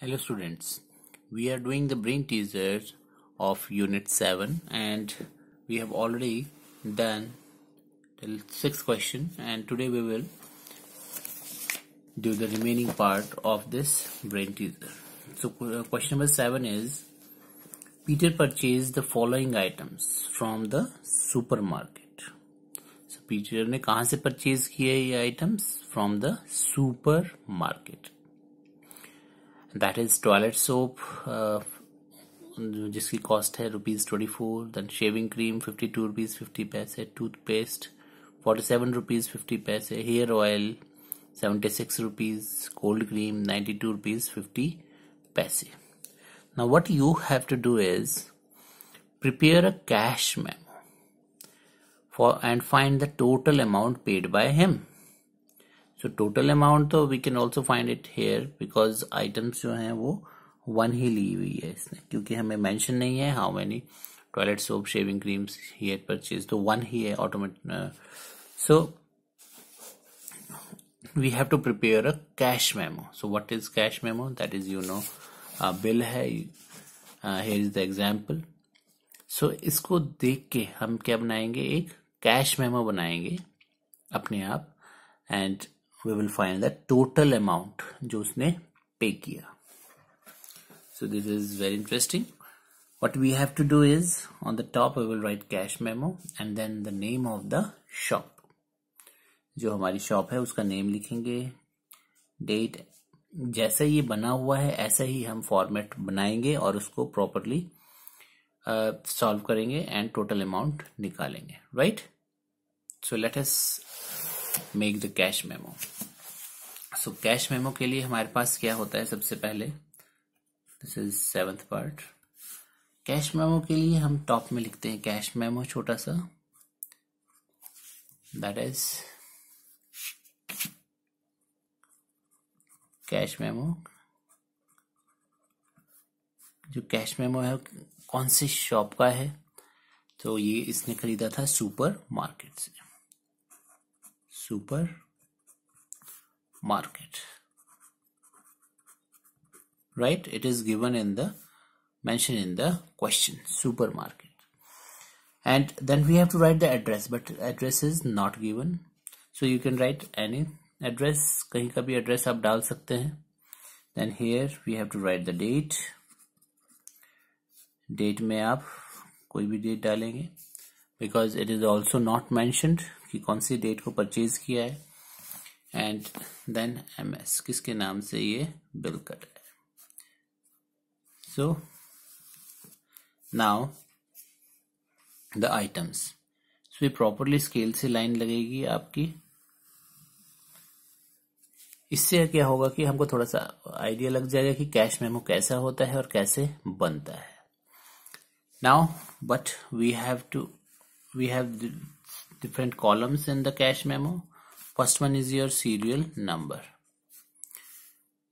Hello students, we are doing the brain teasers of unit 7 and we have already done the 6 question and today we will do the remaining part of this brain teaser. So uh, question number 7 is Peter purchased the following items from the supermarket. So Peter ne kahan se purchase किए items? From the supermarket that is toilet soap uh, cost hai rupees 24 then shaving cream 52 rupees 50 paise toothpaste 47 rupees 50 paise hair oil 76 rupees cold cream 92 rupees 50 paise now what you have to do is prepare a cash memo for and find the total amount paid by him so total amount तो we can also find it here because items जो हैं वो one ही ली हुई है इसने क्योंकि हमें mention नहीं है how many toilet soap shaving creams ही परचेज तो वन ही है automate so we have to prepare a cash memo so what is cash memo that is you know bill है here is the example so इसको देख के हम क्या बनाएंगे एक कैश मेमो बनाएंगे अपने आप and we will find the total amount जो उसने पे किया so this is very interesting what we have to do is on the top we will write cash memo and then the name of the shop जो हमारी shop है उसका name लिखेंगे date जैसे ये बना हुआ है ऐसे ही हम फॉर्मेट बनाएंगे और उसको प्रॉपरली सॉल्व uh, करेंगे एंड टोटल अमाउंट निकालेंगे right so let us make the cash memo so cash memo के लिए हमारे पास क्या होता है सबसे पहले this is seventh part cash memo के लिए हम टॉप में लिखते हैं कैश मेमो छोटा सा दैट इज कैश मेमो जो कैश मेमो है कौन सी शॉप का है तो ये इसने खरीदा था सुपर मार्केट से supermarket right it is given in the mention in the question supermarket and then we have to write the address but address is not given so you can write any address कहीं का भी address आप डाल सकते हैं then here we have to write the date date में आप कोई भी डेट डालेंगे because it is also not mentioned कि कौन सी डेट को परचेज किया है एंड देन एम एस किसके नाम से ये बिल कट है so now the items so ये से लाइन लगेगी आपकी इससे क्या होगा कि हमको थोड़ा सा आइडिया लग जाएगा कि कैश मेमो कैसा होता है और कैसे बनता है now but we have to we have different columns in the cache memo first one is your serial number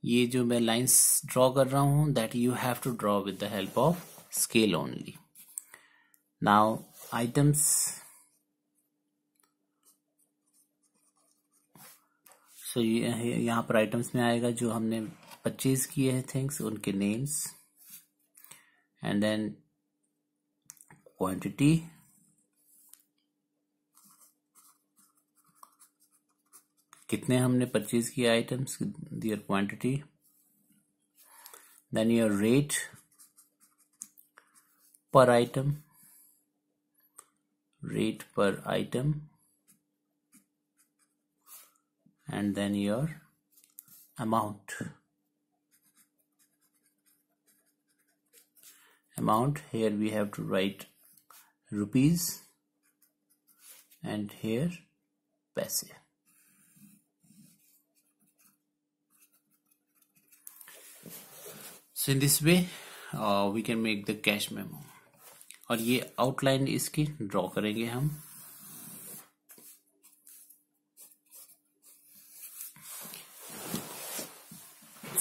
ये जो मैं लाइंस ड्रॉ कर रहा हूँ that you have to draw with the help of scale only now items so ये यहाँ पर items में आएगा जो हमने परचेज किए हैं थिंग्स उनके नेम्स एंड देन क्वांटिटी कितने हमने परचेज किया items their quantity then your rate per item rate per item and then your amount amount here we have to write rupees and here पैसे so in this way we can make the cash memo और ये outline इसकी draw करेंगे हम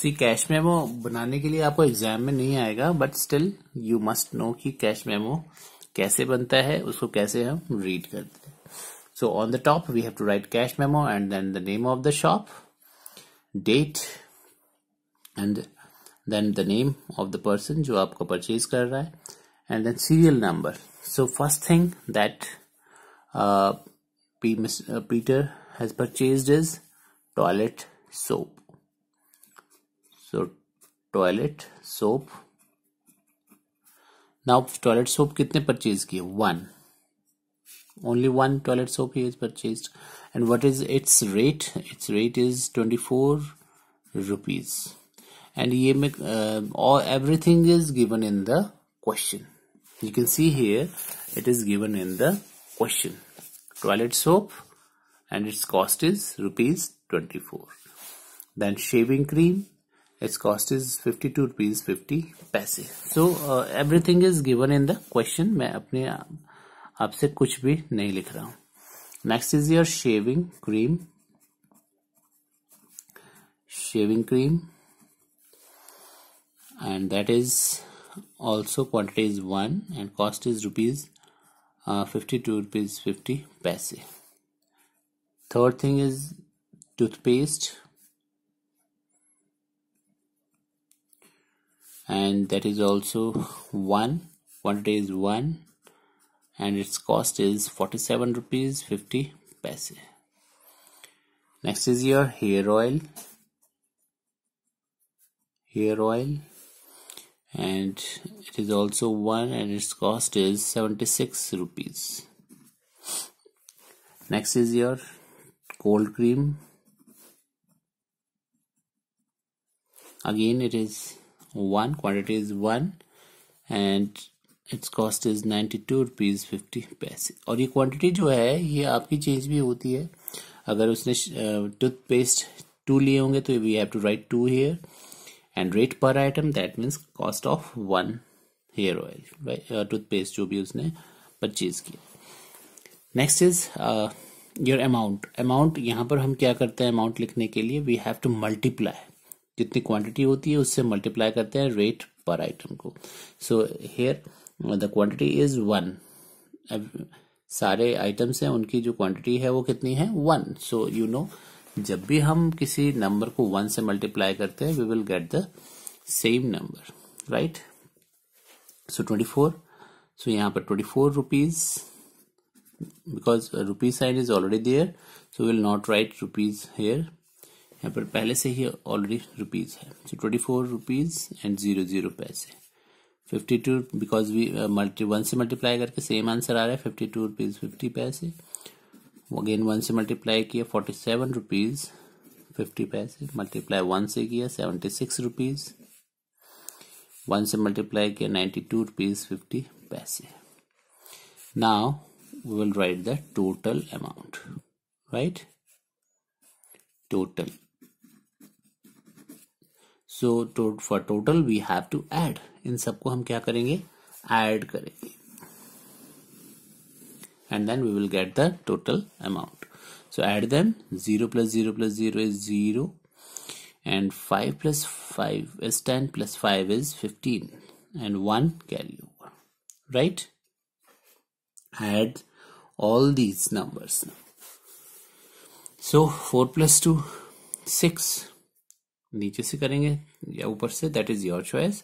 सी cash memo बनाने के लिए आपको एग्जाम में नहीं आएगा but still you must know कि कैश मेमो कैसे बनता है उसको कैसे हम रीड करते हैं so on the top we have to write cash memo and then the name of the shop date and then the name of the person जो आपको परचेज कर रहा है and then serial number so first thing that Peter has purchase is toilet soap so toilet soap now toilet soap कितने purchase किए one only one toilet soap he has purchased and what is its rate its rate is 24 rupees and ye make uh, all everything is given in the question you can see here it is given in the question toilet soap and its cost is rupees 24 then shaving cream its cost is 52 rupees 50 paise. so uh, everything is given in the question मैं अपने आपसे कुछ भी नहीं लिख रहा हूं Next is your shaving cream. Shaving cream. and that is also quantity is 1 and cost is rupees uh, 52 rupees 50 paise third thing is toothpaste and that is also 1 quantity is 1 and its cost is 47 rupees 50 paise next is your hair oil hair oil and it is also one and its cost is 76 rupees next is your cold cream again it is one quantity is one and its cost is 92 rupees 50 paise aur ye quantity jo hai ye aapki change bhi hoti hai agar usne उसने toothpaste two लिए होंगे तो we have to write two here and rate per item that means cost of one hair oil toothpaste जो भी उसने purchase किया next is your amount amount यहाँ पर हम क्या करते हैं अमाउंट लिखने के लिए वी हैव टू मल्टीप्लाई जितनी क्वांटिटी होती है उससे मल्टीप्लाई करते हैं रेट पर आइटम को so here the quantity is one सारे आइटम्स हैं उनकी जो क्वांटिटी है वो कितनी है वन सो यू नो जब भी हम किसी नंबर को वन से मल्टीप्लाई करते हैं we will get the same number right so twenty four सो यहाँ पर twenty four rupees because rupees sign is already there so will not write rupees here यहाँ पर पहले से ही ऑलरेडी रुपीज है so twenty four rupees and zero zero पैसे fifty two because we multi one से मल्टीप्लाई करके same answer आ रहा है फिफ्टी टू रुपीज फिफ्टी पैसे अगेन वन से मल्टीप्लाई किया फोर्टी सेवन रुपीज फिफ्टी पैसे मल्टीप्लाई वन से किया सेवेंटी सिक्स रुपीज वन से मल्टीप्लाई किया नाइन्टी टू रुपीज फिफ्टी पैसे now we will write the total amount right total so for total we have to add इन सबको हम क्या करेंगे एड करेंगे and then we will get the total amount so add them 0 plus 0 plus 0 is 0 and 5 plus 5 is 10 plus 5 is 15 and 1 carry over right add all these numbers now so 4 plus 2 6 नीचे से करेंगे या ऊपर से that is your choice.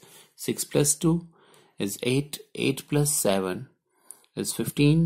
6 plus 2 is 8 8 plus 7 is 15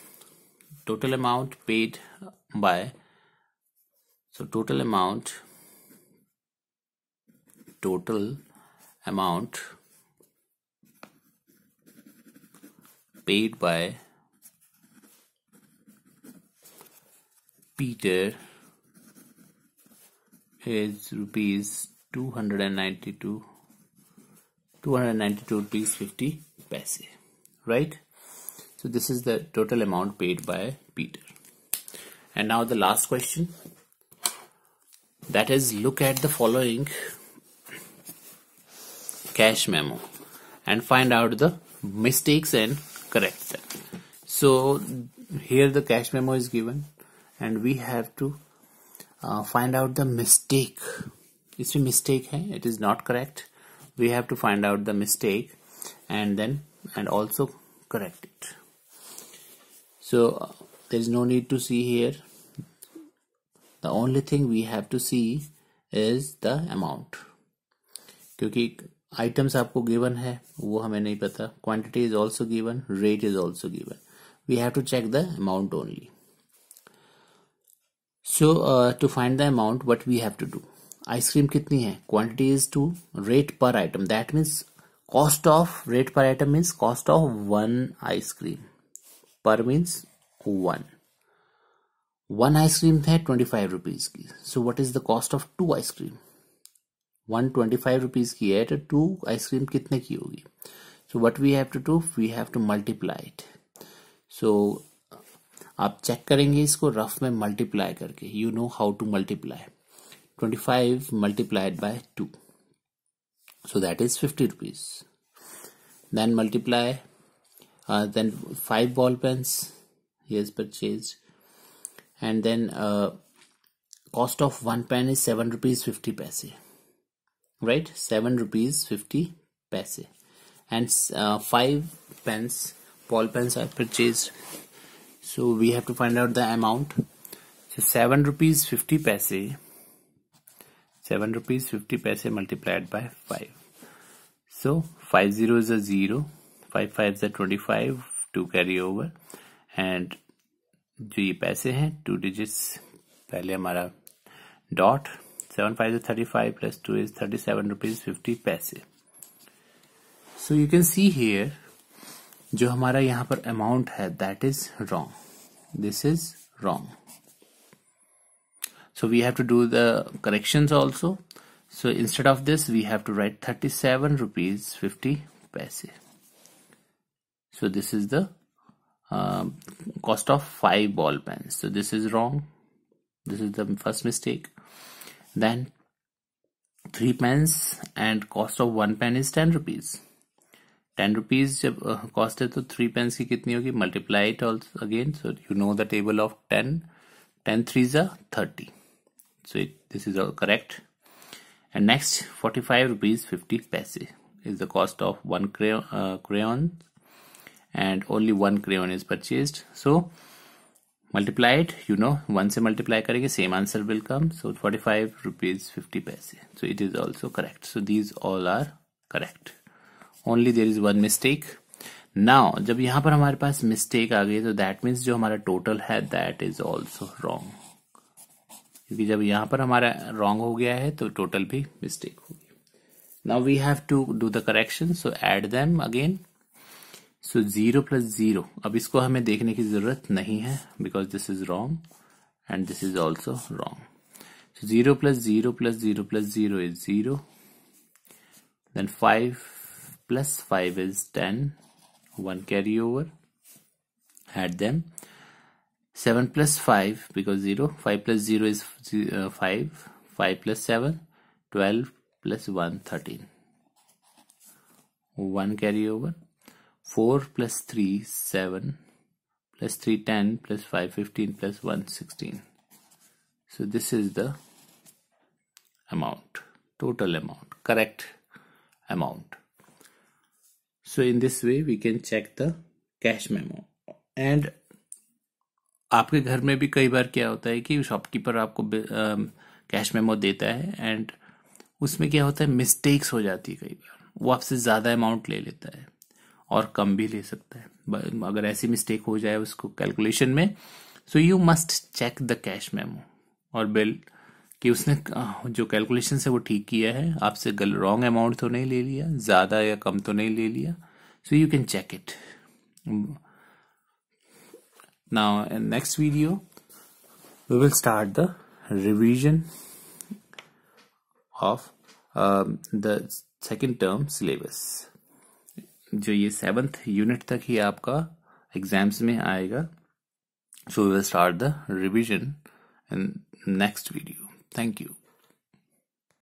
total amount paid by so total amount total amount paid by Peter is rupees 292 292 rupees 50 paise right so this is the total amount paid by Peter. And now the last question. That is look at the following cash memo and find out the mistakes and correct them. So here the cash memo is given and we have to uh, find out the mistake. It's a mistake, hai? it is not correct. We have to find out the mistake and then and also correct it so there is no need to see here the only thing we have to see is the amount क्योंकि items आपको given है वो हमें नहीं quantity is also given rate is also given we have to check the amount only so uh, to find the amount what we have to do ice cream कितनी है quantity is two rate per item that means cost of rate per item means cost of one ice cream पर means one one ice cream है twenty five rupees की so what is the cost of two ice cream one twenty five rupees की है तो two ice cream कितने की होगी so what we have to do we have to multiply it so आप check करेंगे इसको रफ में मल्टीप्लाई करके you know how to multiply twenty five multiplied by two so that is fifty rupees then multiply Uh, then five ball pens he has purchased and then uh, cost of one pen is 7 rupees 50 paise right 7 rupees 50 paise and uh, five pens ball pens are purchased so we have to find out the amount so 7 rupees 50 paise 7 rupees 50 paise multiplied by 5 so 5 zeros are 0 five five ज़ा twenty five two carry over and जो ये पैसे हैं two digits पहले हमारा dot seven five thirty five plus two is thirty seven rupees fifty पैसे so you can see here जो हमारा यहाँ पर अमाउंट है that is wrong this is so we have to do the correction also so instead of this we have to write thirty seven rupees fifty पैसे so this is the uh, cost of five ball pens so this is wrong this is the first mistake then three pens and cost of one pen is 10 rupees 10 rupees जब cost uh, है तो three pens की कितनी होगी multiply it also again so you know the table of 10 10 threes 30 so it, this is all correct and next 45 rupees 50 paise is the cost of one crayon, uh, crayon and only one crayon is purchased so multiply it you know 1 se multiply karenge same answer will come so 45 rupees 50 paise so it is also correct so these all are correct only there is one mistake now jab yahan par hamare paas mistake aa gayi तो that means jo hamara total hai that is also wrong क्योंकि जब यहाँ पर हमारा wrong हो गया है तो टोटल भी मिस्टेक होगी now we have to do the correction so add them again so zero plus zero अब इसको हमें देखने की जरूरत नहीं है because this is wrong and this is also wrong so zero plus zero plus zero plus zero is zero then five plus five is ten one carry over add them seven plus five because zero five plus zero is five five plus seven twelve plus one thirteen one carry over four plus three seven plus 3 10 plus 5 15 plus 1 16 so this is the amount total amount correct amount so in this way we can check the cash memo and आपके घर में भी कई बार क्या होता है कि shopkeeper आपको कैश मेमो देता है एंड उसमें क्या होता है मिस्टेक्स हो जाती है कई बार वो आपसे ज़्यादा अमाउंट ले लेता है और कम भी ले सकता है अगर ऐसी मिस्टेक हो जाए उसको कैलकुलेशन में so you must check the cash memo और बिल कि उसने जो कैलकुलेशन है वो ठीक किया है आपसे गल रॉन्ग अमाउंट तो नहीं ले लिया ज़्यादा या कम तो नहीं ले लिया so you can check it now next video we will start the revision of the second term syllabus जो ये सेवन्थ यूनिट तक ही आपका एग्जाम्स में आएगा so we will start the revision in next video thank you